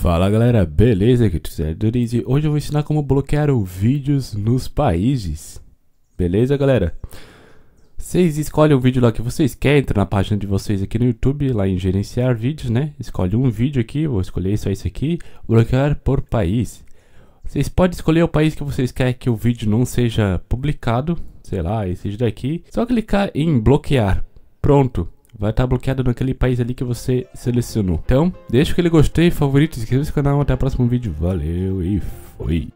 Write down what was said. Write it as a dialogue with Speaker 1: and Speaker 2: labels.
Speaker 1: Fala galera, beleza? Aqui é Doriz hoje eu vou ensinar como bloquear vídeos nos países Beleza galera? Vocês escolhem o vídeo lá que vocês querem, entra na página de vocês aqui no YouTube, lá em gerenciar vídeos, né? Escolhe um vídeo aqui, vou escolher só esse aqui, bloquear por país Vocês podem escolher o país que vocês querem que o vídeo não seja publicado, sei lá, esse daqui Só clicar em bloquear, pronto vai estar tá bloqueado naquele país ali que você selecionou. Então, deixa aquele gostei, favorito, inscreva-se no canal, até o próximo vídeo. Valeu e fui!